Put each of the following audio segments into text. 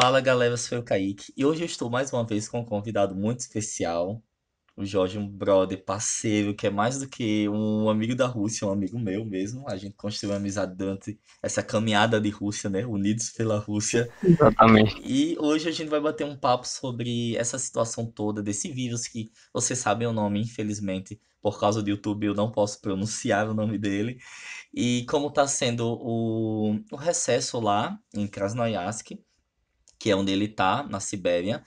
Fala galera, eu sou o Kaique e hoje eu estou mais uma vez com um convidado muito especial, o Jorge, um brother, parceiro, que é mais do que um amigo da Rússia, um amigo meu mesmo. A gente construiu uma amizade durante essa caminhada de Rússia, né? Unidos pela Rússia. Exatamente. E hoje a gente vai bater um papo sobre essa situação toda desse vírus que vocês sabem é o nome, infelizmente, por causa do YouTube eu não posso pronunciar o nome dele. E como está sendo o, o recesso lá em Krasnoyarsk que é onde ele tá, na Sibéria,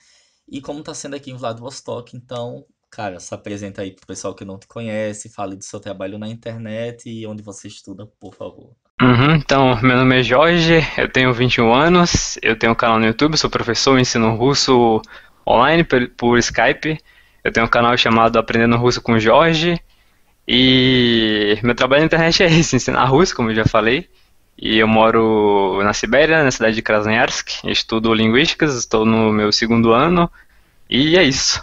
e como tá sendo aqui em Vladivostok, então, cara, se apresenta aí pro pessoal que não te conhece, fale do seu trabalho na internet e onde você estuda, por favor. Uhum, então, meu nome é Jorge, eu tenho 21 anos, eu tenho um canal no YouTube, sou professor, ensino russo online por, por Skype. Eu tenho um canal chamado Aprendendo Russo com Jorge. E meu trabalho na internet é esse, ensinar russo, como eu já falei. E eu moro na Sibéria, na cidade de Krasnoyarsk. Estudo linguísticas, estou no meu segundo ano. E é isso.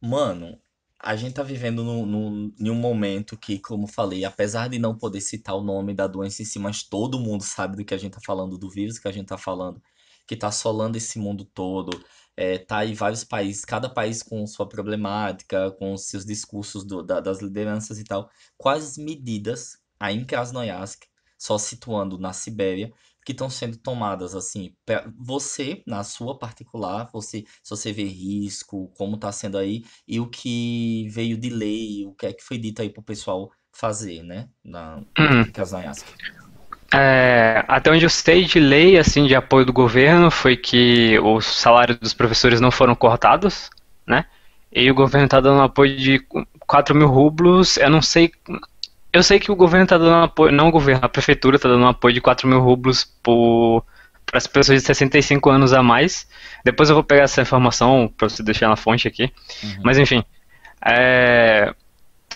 Mano, a gente tá vivendo no, em um momento que, como falei, apesar de não poder citar o nome da doença em si, mas todo mundo sabe do que a gente tá falando, do vírus que a gente tá falando, que tá assolando esse mundo todo. É, tá aí vários países, cada país com sua problemática, com seus discursos do, da, das lideranças e tal. Quais medidas aí em Krasnoyarsk só situando na Sibéria, que estão sendo tomadas assim, você na sua particular, você se você vê risco, como está sendo aí e o que veio de lei, o que é que foi dito aí pro pessoal fazer, né, na Krasnoyarsk. Hum. É, até onde eu sei de lei, assim, de apoio do governo, foi que os salários dos professores não foram cortados, né? E o governo está dando apoio de 4 mil rublos. Eu não sei eu sei que o governo tá dando apoio, não o governo, a prefeitura tá dando apoio de 4 mil rublos para as pessoas de 65 anos a mais. Depois eu vou pegar essa informação para você deixar na fonte aqui. Uhum. Mas enfim, é...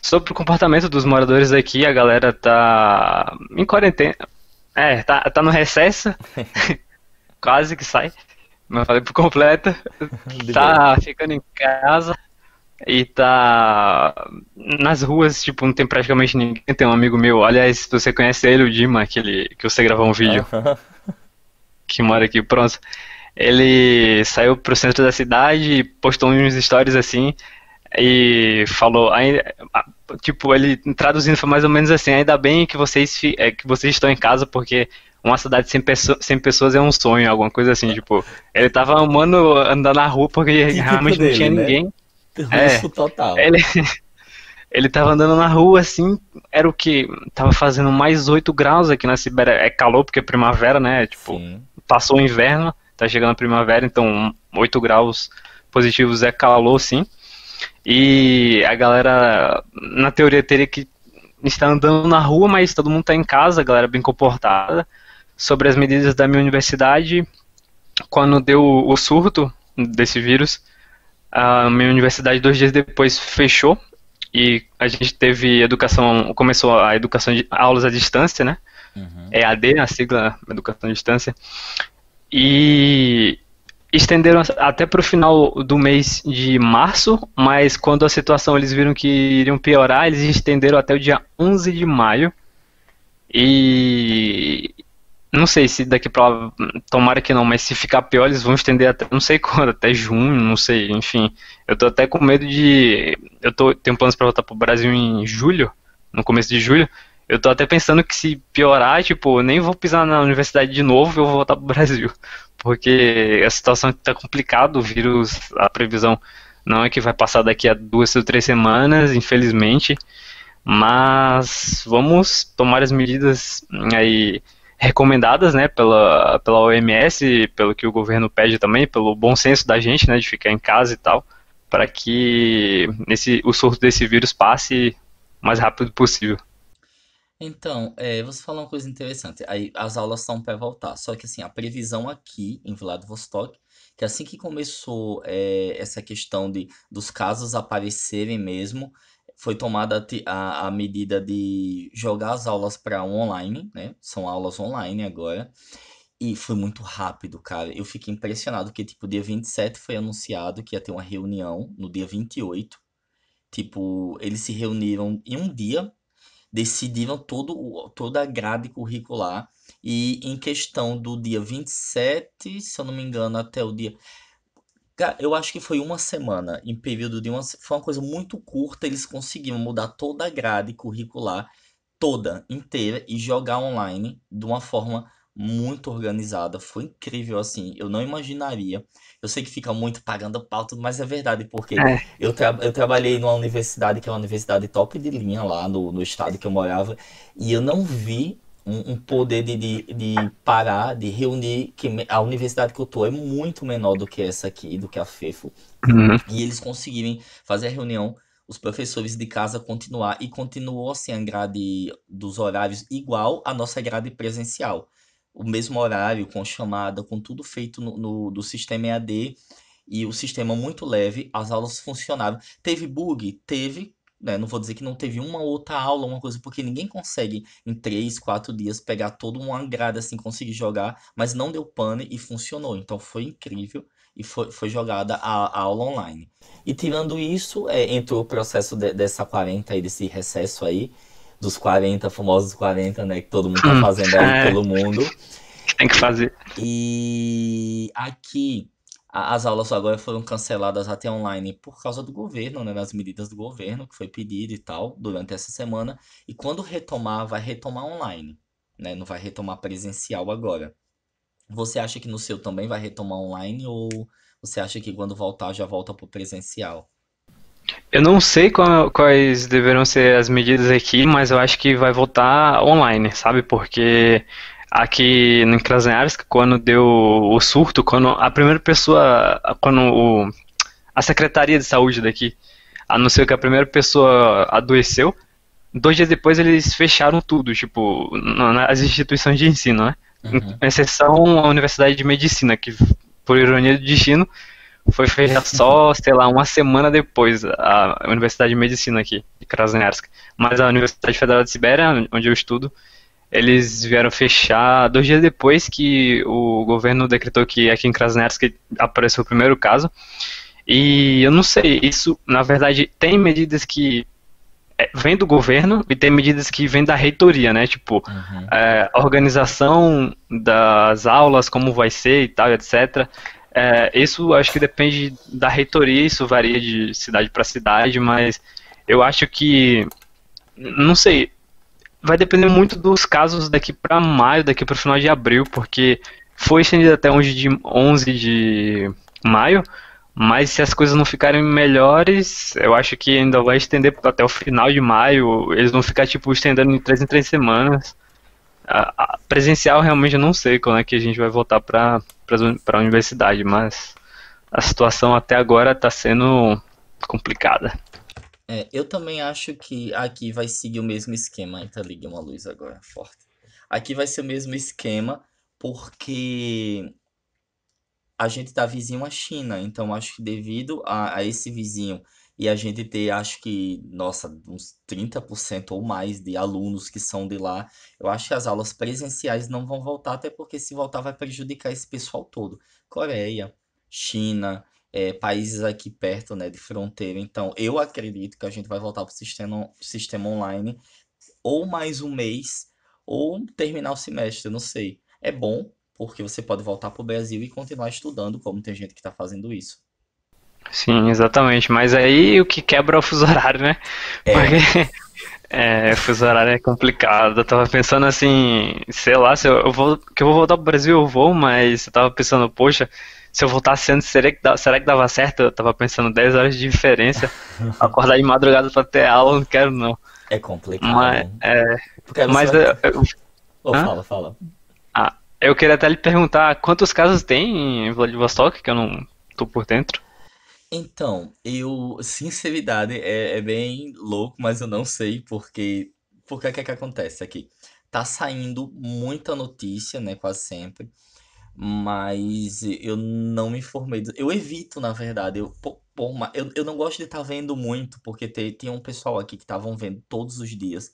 sobre o comportamento dos moradores daqui, a galera tá em quarentena, é, tá, tá no recesso, quase que sai, mas falei por completo, tá ficando em casa e tá nas ruas, tipo, não tem praticamente ninguém. Tem um amigo meu, aliás, você conhece ele, o Dima, aquele que você gravou um vídeo, que mora aqui, pronto. Ele saiu pro centro da cidade, postou uns stories assim, e falou, tipo, ele traduzindo foi mais ou menos assim, ainda bem que vocês, é, que vocês estão em casa, porque uma cidade sem, pessoa, sem pessoas é um sonho, alguma coisa assim, tipo, ele tava, mano, andando na rua porque realmente não tinha né? ninguém. Russo é, total. Ele, ele tava andando na rua assim, era o que? Tava fazendo mais 8 graus aqui na Sibéria. É calor porque é primavera, né? Tipo, Sim. passou o inverno, tá chegando a primavera, então 8 graus positivos é calor, sim. E a galera, na teoria, teria que estar andando na rua, mas todo mundo tá em casa, a galera bem comportada. Sobre as medidas da minha universidade, quando deu o surto desse vírus, a minha universidade, dois dias depois, fechou e a gente teve educação, começou a educação de aulas à distância, né? Uhum. EAD, é a sigla Educação à Distância. E estenderam até para o final do mês de março, mas quando a situação eles viram que iriam piorar, eles estenderam até o dia 11 de maio. E não sei se daqui pra lá, tomara que não, mas se ficar pior, eles vão estender até não sei quando, até junho, não sei, enfim. Eu tô até com medo de. Eu tô, tenho planos pra voltar pro Brasil em julho, no começo de julho. Eu tô até pensando que se piorar, tipo, nem vou pisar na universidade de novo, eu vou voltar pro Brasil. Porque a situação tá complicada, o vírus, a previsão não é que vai passar daqui a duas ou três semanas, infelizmente. Mas vamos tomar as medidas aí recomendadas, né, pela, pela OMS, pelo que o governo pede também, pelo bom senso da gente, né, de ficar em casa e tal, para que esse, o surto desse vírus passe o mais rápido possível. Então, é, você falou uma coisa interessante. Aí as aulas estão para voltar. Só que assim, a previsão aqui em Vladivostok, que assim que começou é, essa questão de, dos casos aparecerem mesmo, foi tomada a, a medida de jogar as aulas para online, né? São aulas online agora. E foi muito rápido, cara. Eu fiquei impressionado que, tipo, dia 27 foi anunciado que ia ter uma reunião no dia 28. Tipo, eles se reuniram em um dia, decidiram todo, toda a grade curricular. E em questão do dia 27, se eu não me engano, até o dia. Cara, eu acho que foi uma semana, em período de uma. Foi uma coisa muito curta, eles conseguiram mudar toda a grade curricular, toda, inteira, e jogar online de uma forma muito organizada. Foi incrível, assim, eu não imaginaria. Eu sei que fica muito pagando pau, mas é verdade, porque É, eu, tra- eu trabalhei numa universidade que é uma universidade top de linha lá no, no estado que eu morava, e eu não vi um, um poder de, de, de, parar, de reunir, que a universidade que eu tô é muito menor do que essa aqui, do que a FEFO. Uhum. E eles conseguirem fazer a reunião, os professores de casa continuar, e continuou assim a grade dos horários igual a nossa grade presencial. O mesmo horário, com chamada, com tudo feito no, no do sistema EAD, e o sistema muito leve, as aulas funcionaram. Teve bug? Teve, né, não vou dizer que não teve uma outra aula, uma coisa, porque ninguém consegue em três, quatro dias pegar todo um agrado assim, conseguir jogar, mas não deu pane e funcionou. Então foi incrível e foi, foi jogada a, a aula online. E tirando isso, é, entrou o processo de, dessa 40 aí, desse recesso aí, dos 40, famosos 40, né, que todo mundo tá hum. fazendo aí pelo é. mundo. Tem que fazer. E aqui as aulas agora foram canceladas até online por causa do governo, né, das medidas do governo que foi pedido e tal durante essa semana. E quando retomar, vai retomar online, né? Não vai retomar presencial agora. Você acha que no seu também vai retomar online ou você acha que quando voltar já volta para o presencial? Eu não sei qual, quais deverão ser as medidas aqui, mas eu acho que vai voltar online, sabe? Porque aqui no Krasnoyarsk, quando deu o surto, quando a primeira pessoa, quando o, a Secretaria de Saúde daqui anunciou que a primeira pessoa adoeceu, dois dias depois eles fecharam tudo, tipo, as instituições de ensino, né? Uhum. Exceção a Universidade de Medicina, que, por ironia do destino, foi fechada só, sei lá, uma semana depois a Universidade de Medicina aqui, de Krasnoyarsk. Mas a Universidade Federal de Sibéria, onde eu estudo, eles vieram fechar dois dias depois que o governo decretou que aqui em Krasnodar apareceu o primeiro caso. E eu não sei, isso, na verdade, tem medidas que é, vem do governo e tem medidas que vêm da reitoria, né? Tipo, uhum. é, organização das aulas, como vai ser e tal, etc. É, isso acho que depende da reitoria, isso varia de cidade para cidade, mas eu acho que, não sei, vai depender muito dos casos daqui para maio, daqui para o final de abril, porque foi estendido até 11 de, 11 de maio, mas se as coisas não ficarem melhores, eu acho que ainda vai estender até o final de maio, eles vão ficar tipo estendendo em 3 em 3 semanas. A, a presencial realmente eu não sei quando é que a gente vai voltar para a universidade, mas a situação até agora está sendo complicada. É, eu também acho que aqui vai seguir o mesmo esquema. Eita, tá ligue uma luz agora, forte. Aqui vai ser o mesmo esquema, porque a gente está vizinho à China. Então, acho que devido a, a, esse vizinho e a gente ter, acho que, nossa, uns 30% ou mais de alunos que são de lá, eu acho que as aulas presenciais não vão voltar, até porque se voltar vai prejudicar esse pessoal todo. Coreia, China, é, países aqui perto, né, de fronteira. Então, eu acredito que a gente vai voltar para o sistema, sistema online ou mais um mês ou terminar o semestre, eu não sei. É bom, porque você pode voltar para o Brasil e continuar estudando, como tem gente que está fazendo isso. Sim, exatamente. Mas aí o que quebra é o fuso horário, né? É. Porque é, fuso horário é complicado. Eu tava pensando assim, sei lá, se eu, eu vou, que eu vou voltar pro Brasil, eu vou, mas eu tava pensando, poxa, se eu voltasse antes, será que, dava, será que dava certo? Eu tava pensando 10 horas de diferença. Acordar de madrugada pra ter aula, não quero não. É complicado. Mas, né? é, mas vai... eu, Oh, fala, fala. Ah, eu queria até lhe perguntar quantos casos tem em Vladivostok, que eu não tô por dentro. Então, eu, sinceridade, é, é bem louco, mas eu não sei porque, porque que, é que acontece aqui. Tá saindo muita notícia, né, quase sempre. Mas eu não me formei. Eu evito, na verdade. Eu, por, eu, eu não gosto de estar tá vendo muito, porque tem, tem um pessoal aqui que estavam vendo todos os dias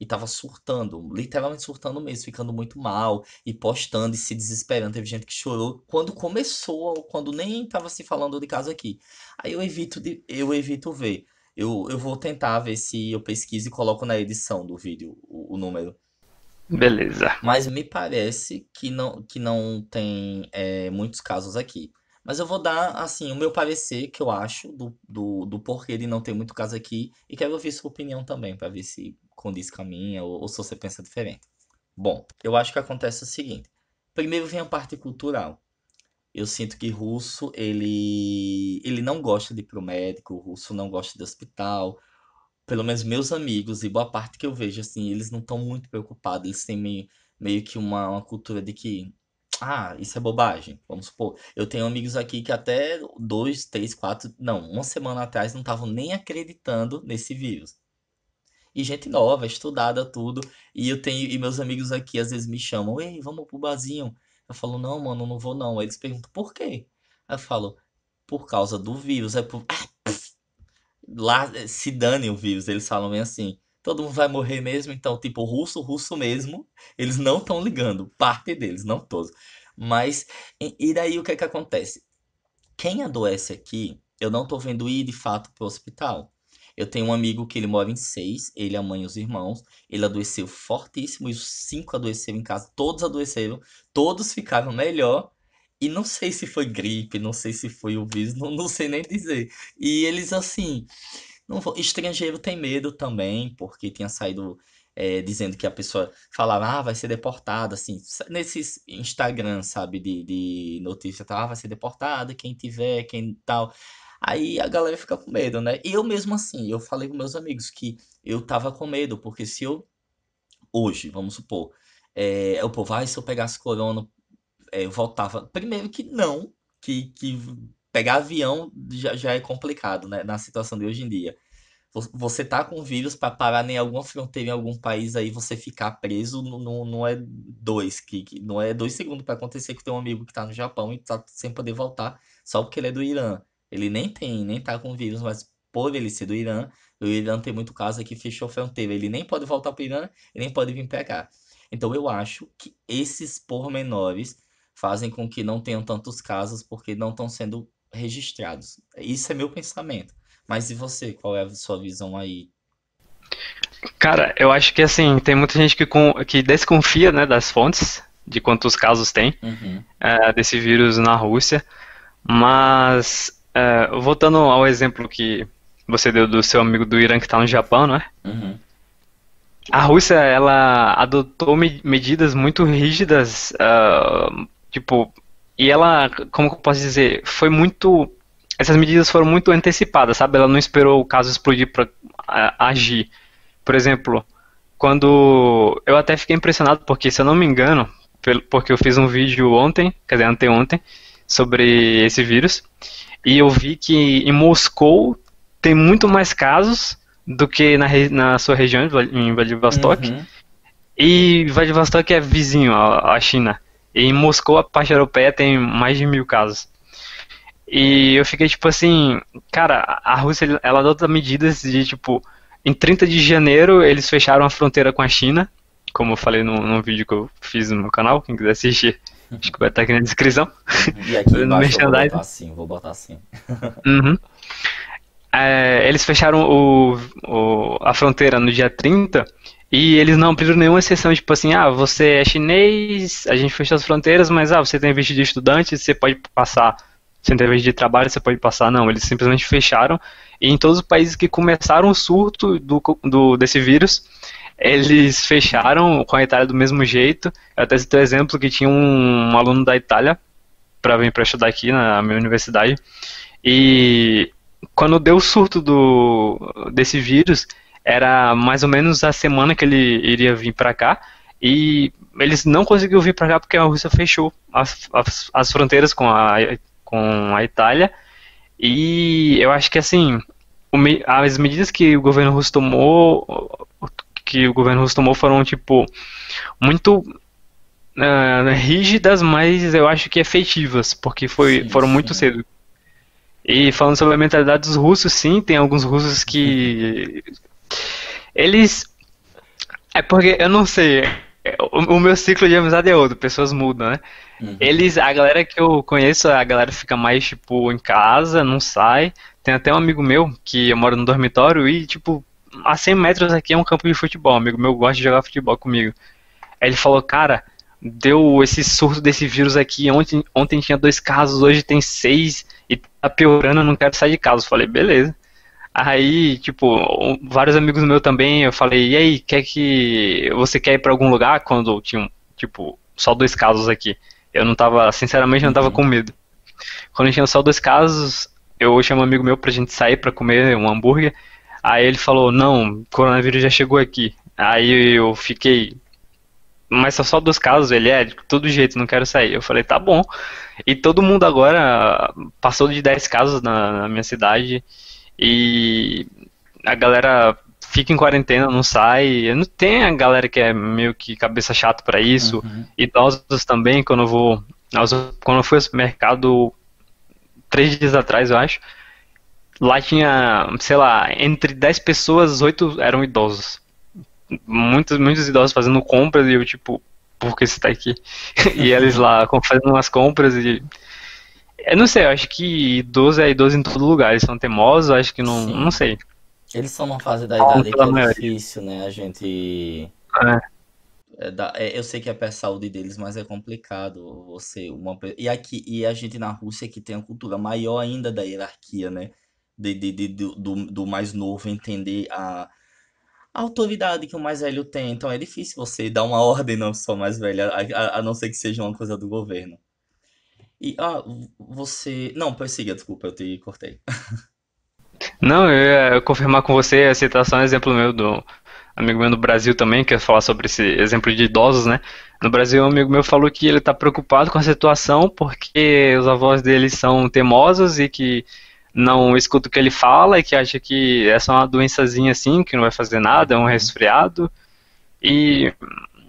e tava surtando, literalmente surtando mesmo, ficando muito mal e postando e se desesperando. Teve gente que chorou quando começou, ou quando nem tava se falando de caso aqui. Aí eu evito de, eu evito ver. Eu, eu vou tentar ver se eu pesquiso e coloco na edição do vídeo o, o número. Beleza. Mas me parece que não, que não tem é, muitos casos aqui. Mas eu vou dar, assim, o meu parecer que eu acho do, do, do porquê de não ter muito caso aqui. E quero ouvir sua opinião também, para ver se condiz com a minha ou, ou se você pensa diferente. Bom, eu acho que acontece o seguinte. Primeiro vem a parte cultural. Eu sinto que russo, ele, ele não gosta de ir pro médico, o russo não gosta de hospital, pelo menos meus amigos e boa parte que eu vejo, assim, eles não estão muito preocupados. Eles têm meio, meio que uma, uma cultura de que, ah, isso é bobagem. Vamos supor, eu tenho amigos aqui que até dois, três, quatro, não, uma semana atrás não estavam nem acreditando nesse vírus. E gente nova, estudada, tudo. E eu tenho, e meus amigos aqui às vezes me chamam, ei, vamos pro barzinho. Eu falo, não, mano, não vou não. Aí eles perguntam, por quê? Aí eu falo, por causa do vírus. É por... Ah, lá eh, se dane o vírus, eles falam bem assim. Todo mundo vai morrer mesmo, então, tipo, russo, russo mesmo, eles não estão ligando, parte deles, não todos. Mas, e daí o que é que acontece? Quem adoece aqui, eu não tô vendo ir de fato pro hospital. Eu tenho um amigo que ele mora em seis, ele, a mãe e os irmãos. Ele adoeceu fortíssimo e os cinco adoeceram em casa. Todos adoeceram, todos ficaram melhor e não sei se foi gripe, não sei se foi o vírus, não, não sei nem dizer. E eles, assim, não vou... estrangeiro tem medo também, porque tinha saído é, dizendo que a pessoa falava, ah, vai ser deportada, assim, nesses Instagram, sabe, de, de notícia, tá, ah, vai ser deportada, quem tiver, quem tal. Aí a galera fica com medo, né? E eu mesmo assim, eu falei com meus amigos que eu tava com medo, porque se eu, hoje, vamos supor, é, o povo, ah, se eu pegasse corona, é, voltava. Primeiro que não, que, que pegar avião já, já é complicado, né? Na situação de hoje em dia. Você tá com vírus para parar em alguma fronteira em algum país aí, você ficar preso não, não é dois, que, que não é dois segundos para acontecer que tem um amigo que tá no Japão e tá sem poder voltar só porque ele é do Irã. Ele nem tem, nem tá com vírus, mas por ele ser do Irã, o Irã tem muito caso que fechou fronteira. Ele nem pode voltar pro Irã e nem pode vir pegar. cá. Então eu acho que esses pormenores fazem com que não tenham tantos casos porque não estão sendo registrados. Isso é meu pensamento. Mas e você? Qual é a sua visão aí? Cara, eu acho que assim, tem muita gente que, com, que desconfia né, das fontes, de quantos casos tem uhum. é, desse vírus na Rússia. Mas, é, voltando ao exemplo que você deu do seu amigo do Irã que está no Japão, não é? Uhum. A Rússia, ela adotou medidas muito rígidas uh, Tipo, e ela, como eu posso dizer, foi muito. Essas medidas foram muito antecipadas, sabe? Ela não esperou o caso explodir para agir. Por exemplo, quando. Eu até fiquei impressionado, porque, se eu não me engano, porque eu fiz um vídeo ontem, quer dizer, anteontem, sobre esse vírus, e eu vi que em Moscou tem muito mais casos do que na, na sua região, em Vladivostok. Uhum. E Vladivostok é vizinho à China. E em Moscou, a parte europeia tem mais de mil casos. E eu fiquei tipo assim, cara, a Rússia ela adota medidas de tipo, em 30 de janeiro eles fecharam a fronteira com a China, como eu falei num, num vídeo que eu fiz no meu canal, quem quiser assistir, acho que vai estar aqui na descrição. E aqui embaixo eu vou botar assim, vou botar assim. Uhum. É, eles fecharam o, o, a fronteira no dia 30 e eles não abriram nenhuma exceção, tipo assim, ah, você é chinês, a gente fechou as fronteiras, mas ah, você tem visto de estudante, você pode passar. Você tem visto de trabalho, você pode passar. Não, eles simplesmente fecharam. E em todos os países que começaram o surto do, do desse vírus, eles fecharam com a Itália do mesmo jeito. Eu até citei o exemplo que tinha um, um aluno da Itália para vir para estudar aqui na minha universidade. E quando deu o surto do, desse vírus, era mais ou menos a semana que ele iria vir para cá. E eles não conseguiram vir para cá porque a Rússia fechou as, as, as, fronteiras com a, com a Itália. E eu acho que assim, as medidas que o governo russo tomou, que o governo russo tomou foram tipo muito uh, rígidas, mas eu acho que efetivas, porque foi, sim, foram sim. muito cedo. E falando sobre a mentalidade dos russos, sim, tem alguns russos que eles. É porque, eu não sei. O, o, meu ciclo de amizade é outro, pessoas mudam, né? Uhum. Eles, a galera que eu conheço, a galera fica mais, tipo, em casa, não sai. Tem até um amigo meu que eu moro no dormitório e, tipo, a 100 metros aqui é um campo de futebol. Um amigo meu gosta de jogar futebol comigo. Aí ele falou, cara, deu esse surto desse vírus aqui. Ontem, ontem tinha dois casos, hoje tem seis e tá piorando, eu não quero sair de casa. Eu falei, beleza. Aí, tipo, vários amigos meus também, eu falei, e aí, quer que. Você quer ir pra algum lugar? Quando tinha, tipo, só dois casos aqui. Eu não tava, sinceramente, não tava uhum. com medo. Quando tinha só dois casos, eu chamo um amigo meu pra gente sair pra comer um hambúrguer. Aí ele falou, não, coronavírus já chegou aqui. Aí eu fiquei, mas só só dos casos, ele é, de todo jeito, não quero sair. Eu falei, tá bom. E todo mundo agora passou de 10 casos na, na minha cidade. E a galera fica em quarentena, não sai. Não tem a galera que é meio que cabeça chata para isso. Uhum. Idosos também, quando eu vou. Quando eu fui ao supermercado três dias atrás, eu acho. Lá tinha, sei lá, entre 10 pessoas, 8 eram idosos. Muitos, muitos idosos fazendo compras e eu, tipo, por que você tá aqui? e eles lá fazendo umas compras e eu não sei, eu acho que idoso é idoso em todo lugar. Eles são teimosos, acho que não. Sim. Não sei. Eles são numa fase da idade que é difícil, né? A gente. É. É, é, eu sei que é pra saúde deles, mas é complicado você. Uma, e, aqui, e a gente na Rússia que tem a cultura maior ainda da hierarquia, né? De, de, de do, do mais novo entender a, a autoridade que o mais velho tem. Então é difícil você dar uma ordem na pessoa mais velha, a, a, a não ser que seja uma coisa do governo. E, ah, você. Não, persiga, desculpa, eu te cortei. Não, eu ia confirmar com você a citação, é exemplo meu do amigo meu no Brasil também, que ia falar sobre esse exemplo de idosos, né? No Brasil, um amigo meu falou que ele está preocupado com a situação porque os avós dele são teimosos e que não escuta o que ele fala e que acha que é só uma doençazinha assim, que não vai fazer nada, é um uhum. resfriado. E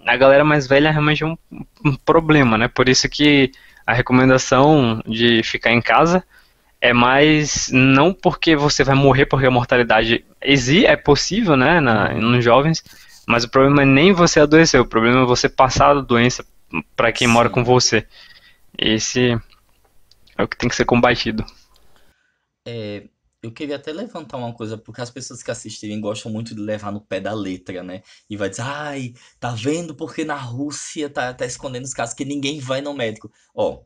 a galera mais velha é realmente é um problema, né? Por isso que a recomendação de ficar em casa é mais não porque você vai morrer porque a mortalidade existe, é possível, né, na, nos jovens, mas o problema é nem você adoecer, o problema é você passar a doença para quem Sim. mora com você. Esse é o que tem que ser combatido. É, eu queria até levantar uma coisa, porque as pessoas que assistirem gostam muito de levar no pé da letra, né? E vai dizer, ai, tá vendo porque na Rússia tá, tá escondendo os casos que ninguém vai no médico. Ó,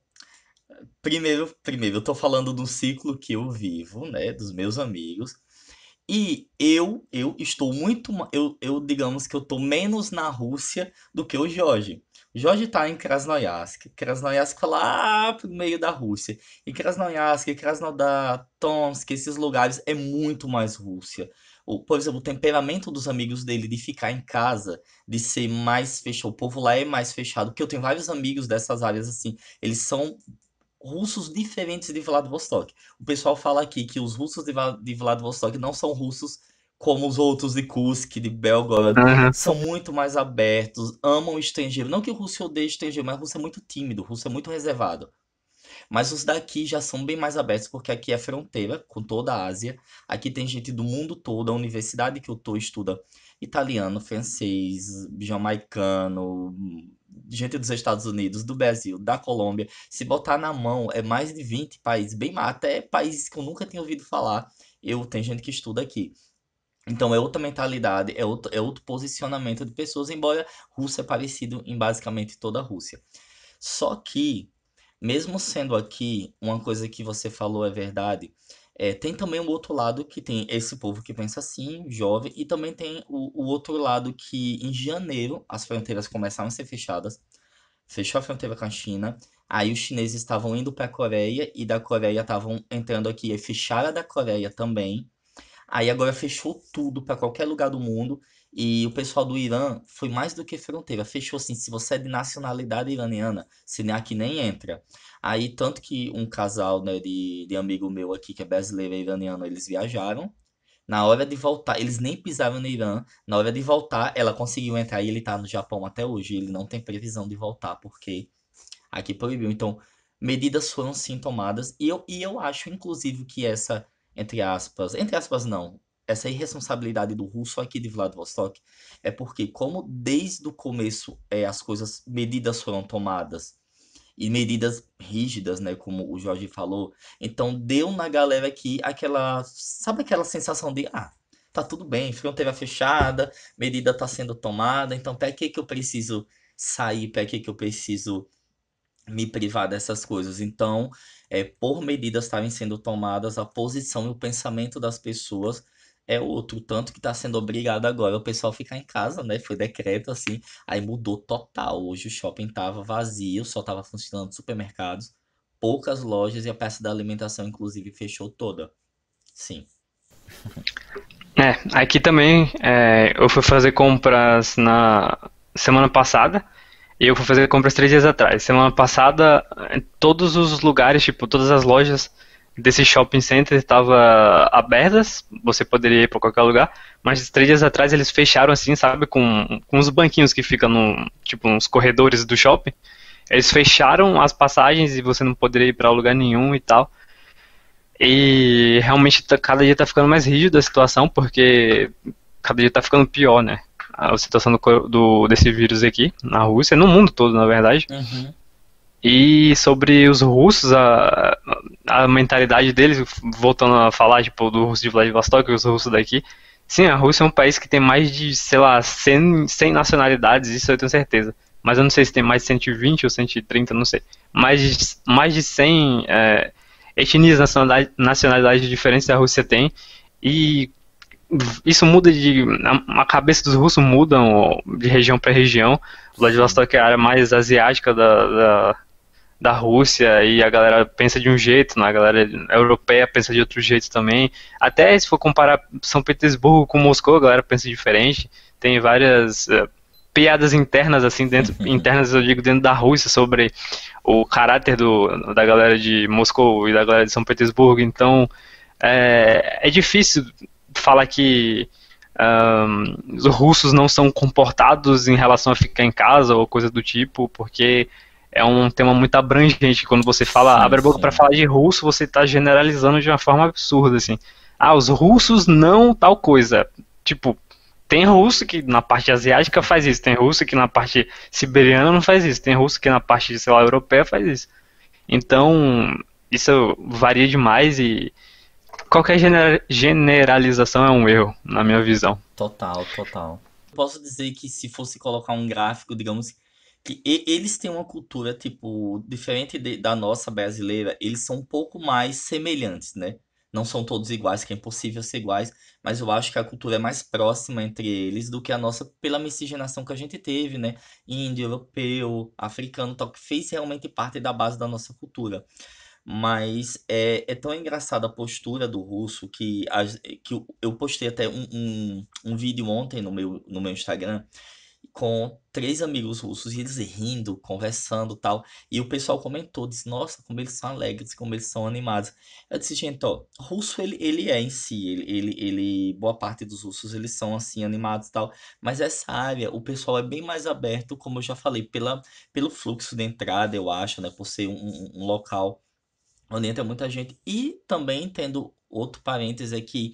primeiro, primeiro, eu tô falando do ciclo que eu vivo, né? Dos meus amigos. E eu, eu estou muito, eu, eu digamos que eu tô menos na Rússia do que o Jorge. Jorge está em Krasnoyarsk. Krasnoyarsk está lá no meio da Rússia. E Krasnoyarsk, Krasnodar, Tomsk, esses lugares é muito mais Rússia. por exemplo, o temperamento dos amigos dele de ficar em casa, de ser mais fechado. O povo lá é mais fechado. Porque eu tenho vários amigos dessas áreas assim. Eles são russos diferentes de Vladivostok. O pessoal fala aqui que os russos de, de Vladivostok não são russos como os outros de Cusco, de Belgorod, uhum. são muito mais abertos, amam o estrangeiro. Não que o russo odeie estrangeiro, mas o russo é muito tímido, o russo é muito reservado. Mas os daqui já são bem mais abertos, porque aqui é fronteira com toda a Ásia. Aqui tem gente do mundo todo. A universidade que eu tô estuda italiano, francês, jamaicano, gente dos Estados Unidos, do Brasil, da Colômbia. Se botar na mão, é mais de 20 países, bem até países que eu nunca tinha ouvido falar. Eu tenho gente que estuda aqui. Então é outra mentalidade, é outro, é outro posicionamento de pessoas, embora Rússia é parecido em basicamente toda a Rússia. Só que, mesmo sendo aqui, uma coisa que você falou é verdade, é, tem também o outro lado que tem esse povo que pensa assim, jovem, e também tem o, o outro lado que em janeiro as fronteiras começaram a ser fechadas, fechou a fronteira com a China, aí os chineses estavam indo para a Coreia e da Coreia estavam entrando aqui e fecharam a da Coreia também. Aí agora fechou tudo para qualquer lugar do mundo. E o pessoal do Irã foi mais do que fronteira. Fechou assim, se você é de nacionalidade iraniana, se nem aqui nem entra. Aí, tanto que um casal né, de, de amigo meu aqui, que é brasileiro e iraniano, eles viajaram. Na hora de voltar, eles nem pisaram no Irã. Na hora de voltar, ela conseguiu entrar e ele tá no Japão até hoje. Ele não tem previsão de voltar, porque aqui proibiu. Então, medidas foram sim tomadas. E eu, e eu acho, inclusive, que essa entre aspas, entre aspas não, essa irresponsabilidade do russo aqui de Vladivostok é porque, como desde o começo é, as coisas, medidas foram tomadas e medidas rígidas, né, como o Jorge falou, então deu na galera aqui aquela, sabe aquela sensação de, ah, tá tudo bem, fronteira fechada, medida tá sendo tomada, então até que que eu preciso sair, para que que eu preciso me privar dessas coisas. Então, é, por medidas estarem sendo tomadas, a posição e o pensamento das pessoas é outro. Tanto que está sendo obrigado agora o pessoal ficar em casa, né? Foi decreto assim, aí mudou total. Hoje o shopping estava vazio, só estava funcionando supermercados, poucas lojas e a peça da alimentação, inclusive, fechou toda. Sim. É, aqui também é, eu fui fazer compras na semana passada. Eu fui fazer compras três dias atrás. Semana passada, todos os lugares, tipo, todas as lojas desse shopping center estavam abertas. Você poderia ir para qualquer lugar. Mas três dias atrás eles fecharam assim, sabe? Com, com os banquinhos que ficam no, tipo, nos corredores do shopping. Eles fecharam as passagens e você não poderia ir para lugar nenhum e tal. E realmente tá, cada dia tá ficando mais rígido a situação, porque cada dia tá ficando pior, né? a situação do, do, desse vírus aqui, na Rússia, no mundo todo, na verdade. Uhum. E sobre os russos, a, a mentalidade deles, voltando a falar tipo, do russo de Vladivostok e os russos daqui. Sim, a Rússia é um país que tem mais de, sei lá, 100, 100 nacionalidades, isso eu tenho certeza. Mas eu não sei se tem mais de 120 ou 130, não sei. Mais de, mais de 100 é, etnias, nacionalidades, nacionalidades diferentes a Rússia tem. E isso muda de. A, cabeça dos russos muda de região para região. Vladivostok é a área mais asiática da, da, da, Rússia e a galera pensa de um jeito, né? a galera europeia pensa de outro jeito também. Até se for comparar São Petersburgo com Moscou, a galera pensa diferente. Tem várias. Uh, piadas internas assim dentro internas eu digo dentro da Rússia sobre o caráter do, da galera de Moscou e da galera de São Petersburgo então é, é difícil fala que um, os russos não são comportados em relação a ficar em casa ou coisa do tipo, porque é um tema muito abrangente. Quando você fala, sim, abre a boca para falar de russo, você está generalizando de uma forma absurda, assim. Ah, os russos não tal coisa. Tipo, tem russo que na parte asiática faz isso, tem russo que na parte siberiana não faz isso, tem russo que na parte, sei lá, europeia faz isso. Então, isso varia demais e qualquer gener generalização é um erro, na minha visão. Total, total. Posso dizer que se fosse colocar um gráfico, digamos que eles têm uma cultura, tipo, diferente de, da nossa brasileira, eles são um pouco mais semelhantes, né? Não são todos iguais, que é impossível ser iguais, mas eu acho que a cultura é mais próxima entre eles do que a nossa pela miscigenação que a gente teve, né? Índio, europeu, africano, tal, que fez realmente parte da base da nossa cultura. Mas é, é tão engraçada a postura do russo que, as, que eu, eu postei até um, um, um, vídeo ontem no meu, no meu Instagram com três amigos russos e eles rindo, conversando tal. E o pessoal comentou, disse, nossa, como eles são alegres, como eles são animados. Eu disse, gente, ó, russo ele, ele é em si, ele, ele, ele, boa parte dos russos eles são assim, animados tal. Mas essa área, o pessoal é bem mais aberto, como eu já falei, pela, pelo fluxo de entrada, eu acho, né, por ser um, um local onde entra muita gente. E também tendo outro parêntese é que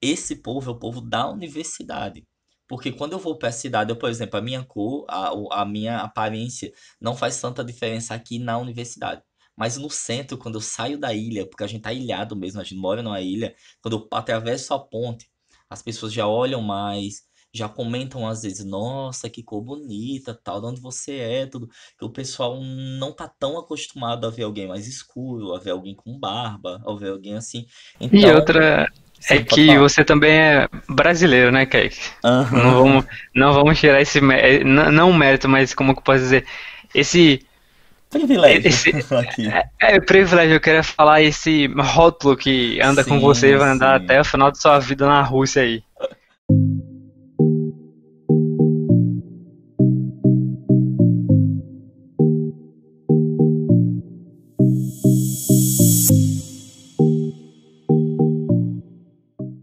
esse povo é o povo da universidade. Porque quando eu vou para a cidade, eu, por exemplo, a minha cor, a, a minha aparência não faz tanta diferença aqui na universidade. Mas no centro, quando eu saio da ilha, porque a gente está ilhado mesmo, a gente mora numa ilha, quando eu atravesso a ponte, as pessoas já olham mais, já comentam às vezes, nossa, que cor bonita, tal, de onde você é, tudo. Que o pessoal não tá tão acostumado a ver alguém mais escuro, a ver alguém com barba, a ver alguém assim. Então, e outra é que você também é brasileiro, né, Kaique? Uhum. Não, vamos, não vamos tirar esse mérito, é, não, não mérito, mas como que eu posso dizer? Esse privilégio. Esse, é, é, é, privilégio, eu queria falar esse rótulo que anda sim, com você e vai andar sim. até o final de sua vida na Rússia aí.